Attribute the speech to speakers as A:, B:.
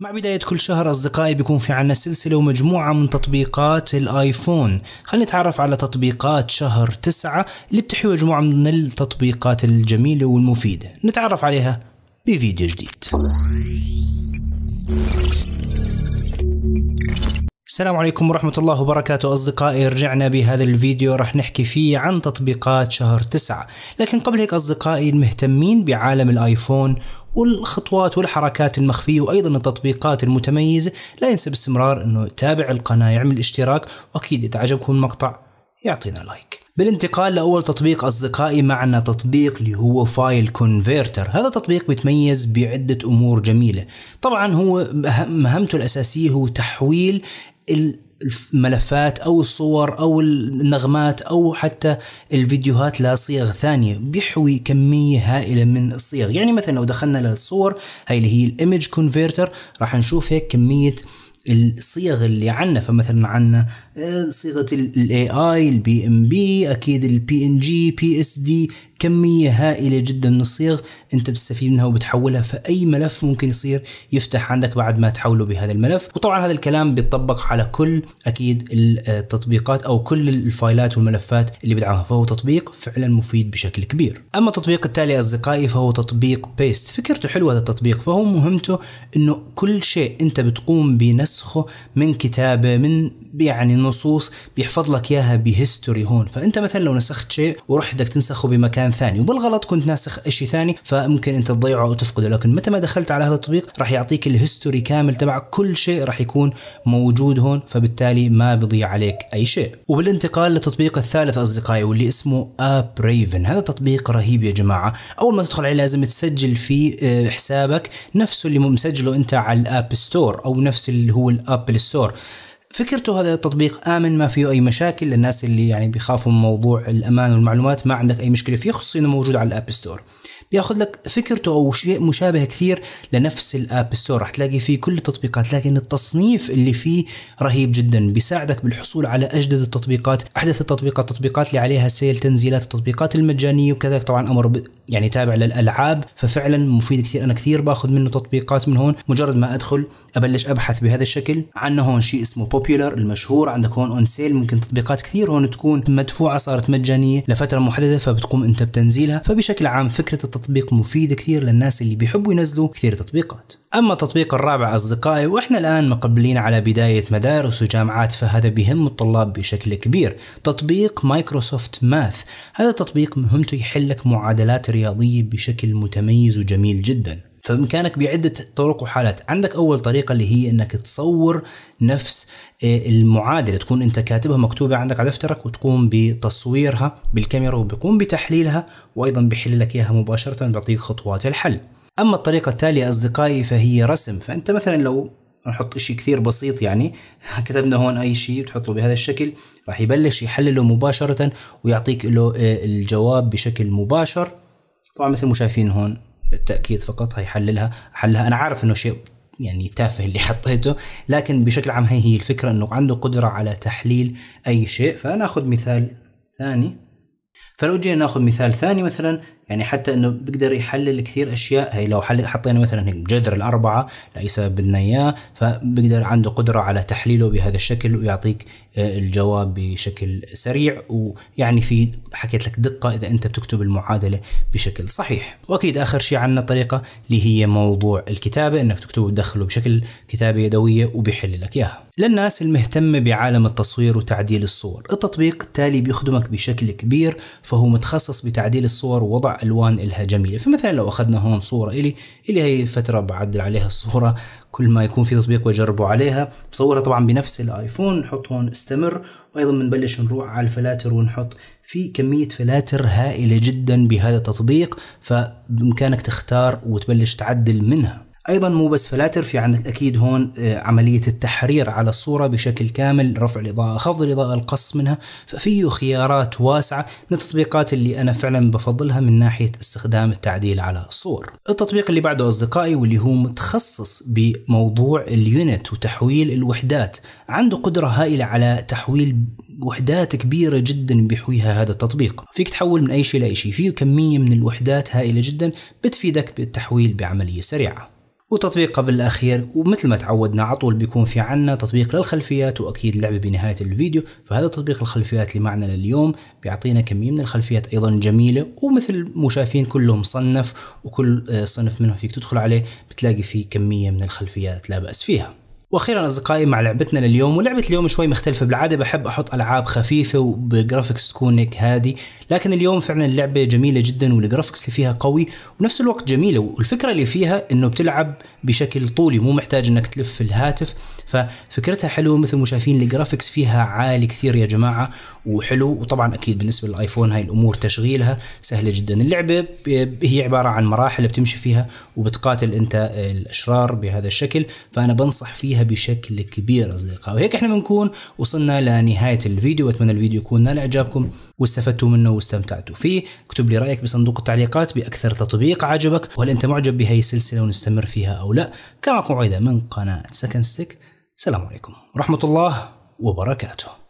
A: مع بداية كل شهر أصدقائي بيكون في عنا سلسلة ومجموعة من تطبيقات الآيفون خلينا نتعرف على تطبيقات شهر تسعة اللي بتحوي مجموعة من التطبيقات الجميلة والمفيدة نتعرف عليها بفيديو جديد السلام عليكم ورحمة الله وبركاته أصدقائي رجعنا بهذا الفيديو رح نحكي فيه عن تطبيقات شهر 9 لكن قبل هيك أصدقائي المهتمين بعالم الآيفون والخطوات والحركات المخفية وأيضا التطبيقات المتميزة لا ينسى باستمرار أنه تابع القناة يعمل اشتراك وأكيد إذا عجبكم المقطع يعطينا لايك بالانتقال لأول تطبيق أصدقائي معنا تطبيق اللي هو فايل كونفرتر هذا تطبيق بيتميز بعدة أمور جميلة طبعا هو مهمته الأساسية هو تحويل الملفات او الصور او النغمات او حتى الفيديوهات لها صيغ ثانيه بيحوي كميه هائله من الصيغ يعني مثلا لو دخلنا للصور هاي اللي هي الايمج كونفرتر راح نشوف هيك كميه الصيغ اللي عنا فمثلا عنا آه، صيغه الاي اي البي ام بي اكيد البي ان جي بي اس دي كمية هائلة جدا من الصيغ انت بتستفيد منها وبتحولها في اي ملف ممكن يصير يفتح عندك بعد ما تحوله بهذا الملف وطبعا هذا الكلام بيطبق على كل اكيد التطبيقات او كل الفايلات والملفات اللي بدعمها فهو تطبيق فعلا مفيد بشكل كبير اما التطبيق التالي اصدقائي فهو تطبيق بيست فكرته حلوة هذا التطبيق فهو مهمته انه كل شيء انت بتقوم بنسخه من كتابة من يعني نصوص بيحفظ لك اياها بهيستوري هون فانت مثلا لو نسخت شيء ورحت بدك تنسخه بمكان ثاني وبالغلط كنت ناسخ شيء ثاني فممكن انت تضيعه او تفقده لكن متى ما دخلت على هذا التطبيق راح يعطيك الهيستوري كامل تبع كل شيء راح يكون موجود هون فبالتالي ما بضيع عليك اي شيء وبالانتقال للتطبيق الثالث اصدقائي واللي اسمه اب ريفن هذا تطبيق رهيب يا جماعه اول ما تدخل عليه لازم تسجل فيه آه، حسابك نفسه اللي مسجله انت على الاب ستور او نفس اللي هو الابل ستور فكرته هذا التطبيق امن ما فيه اي مشاكل للناس اللي يعني بيخافوا من موضوع الامان والمعلومات ما عندك اي مشكله فيه خصوصا انه موجود على الاب ستور بياخذ لك فكرته او شيء مشابه كثير لنفس الاب ستور راح تلاقي فيه كل التطبيقات لكن التصنيف اللي فيه رهيب جدا بيساعدك بالحصول على اجدد التطبيقات احدث التطبيقات التطبيقات اللي عليها سيل تنزيلات التطبيقات المجانيه وكذلك طبعا امر يعني تابع للالعاب ففعلا مفيد كثير انا كثير باخذ منه تطبيقات من هون مجرد ما ادخل ابلش ابحث بهذا الشكل عندنا هون شيء اسمه بوبيولر المشهور عندك هون اون سيل ممكن تطبيقات كثير هون تكون مدفوعه صارت مجانيه لفتره محدده فبتقوم انت بتنزيلها فبشكل عام فكره التطبيق مفيده كثير للناس اللي بيحبوا ينزلوا كثير تطبيقات أما التطبيق الرابع أصدقائي وإحنا الآن مقبلين على بداية مدارس وجامعات فهذا بهم الطلاب بشكل كبير تطبيق مايكروسوفت ماث هذا التطبيق مهمته يحل لك معادلات رياضية بشكل متميز وجميل جدا فبامكانك بعده طرق وحالات عندك اول طريقه اللي هي انك تصور نفس آه، المعادله تكون انت كاتبها مكتوبه عندك على دفترك وتقوم بتصويرها بالكاميرا وبيقوم بتحليلها وايضا بيحل لك اياها مباشره بعطيك خطوات الحل أما الطريقة التالية أصدقائي فهي رسم فأنت مثلا لو نحط شيء كثير بسيط يعني كتبنا هون أي شيء بتحط له بهذا الشكل راح يبلش يحلله مباشرة ويعطيك له آه، الجواب بشكل مباشر طبعا مثل ما شايفين هون للتأكيد فقط هيحللها حلها أنا عارف إنه شيء يعني تافه اللي حطيته لكن بشكل عام هي هي الفكرة إنه عنده قدرة على تحليل أي شيء فأنا أخذ مثال ثاني فلو جينا ناخذ مثال ثاني مثلا يعني حتى انه بيقدر يحلل كثير اشياء هي لو حل... حطينا مثلا الجذر الاربعه لاي سبب بدنا اياه فبقدر عنده قدره على تحليله بهذا الشكل ويعطيك آه، الجواب بشكل سريع ويعني في حكيت لك دقه اذا انت بتكتب المعادله بشكل صحيح واكيد اخر شيء عندنا طريقه اللي هي موضوع الكتابه انك تكتبه وتدخله بشكل كتابه يدويه وبيحل لك اياها للناس المهتمه بعالم التصوير وتعديل الصور التطبيق التالي بيخدمك بشكل كبير فهو متخصص بتعديل الصور ووضع الوان الها جميله فمثلا لو اخذنا هون صوره الي الي هي فتره بعدل عليها الصوره كل ما يكون في تطبيق بجربه عليها بصورها طبعا بنفس الايفون نحط هون استمر وايضا بنبلش نروح على الفلاتر ونحط في كمية فلاتر هائلة جدا بهذا التطبيق فبإمكانك تختار وتبلش تعدل منها ايضا مو بس فلاتر في عندك اكيد هون آه، عمليه التحرير على الصوره بشكل كامل رفع الاضاءه خفض الاضاءه القص منها ففيه خيارات واسعه من التطبيقات اللي انا فعلا بفضلها من ناحيه استخدام التعديل على الصور التطبيق اللي بعده اصدقائي واللي هو متخصص بموضوع اليونت وتحويل الوحدات عنده قدره هائله على تحويل وحدات كبيرة جدا بيحويها هذا التطبيق فيك تحول من أي شيء لأي شيء فيه كمية من الوحدات هائلة جدا بتفيدك بالتحويل بعملية سريعة وتطبيقها بالاخير ومثل ما تعودنا على طول بيكون في عنا تطبيق للخلفيات واكيد لعبه بنهايه الفيديو فهذا تطبيق الخلفيات اللي معنا لليوم بيعطينا كميه من الخلفيات ايضا جميله ومثل مو شايفين كله مصنف وكل آه، صنف منهم فيك تدخل عليه بتلاقي فيه كميه من الخلفيات لا باس فيها واخيرا اصدقائي مع لعبتنا لليوم ولعبه اليوم شوي مختلفه بالعاده بحب احط العاب خفيفه وبجرافكس تكون هيك هادي لكن اليوم فعلا اللعبه جميله جدا والجرافكس اللي فيها قوي ونفس الوقت جميله والفكره اللي فيها انه بتلعب بشكل طولي مو محتاج انك تلف الهاتف ففكرتها حلوه مثل ما شايفين الجرافكس فيها عالي كثير يا جماعه وحلو وطبعا اكيد بالنسبه للايفون هاي الامور تشغيلها سهله جدا اللعبه هي عباره عن مراحل بتمشي فيها وبتقاتل انت الاشرار بهذا الشكل فانا بنصح فيها بشكل كبير أصدقاء وهيك إحنا بنكون وصلنا لنهاية الفيديو وأتمنى الفيديو يكون نال إعجابكم واستفدتوا منه واستمتعتوا فيه اكتب لي رأيك بصندوق التعليقات بأكثر تطبيق عجبك وهل أنت معجب بهي السلسلة ونستمر فيها أو لا كما قاعدة من قناة سكن ستيك سلام عليكم ورحمة الله وبركاته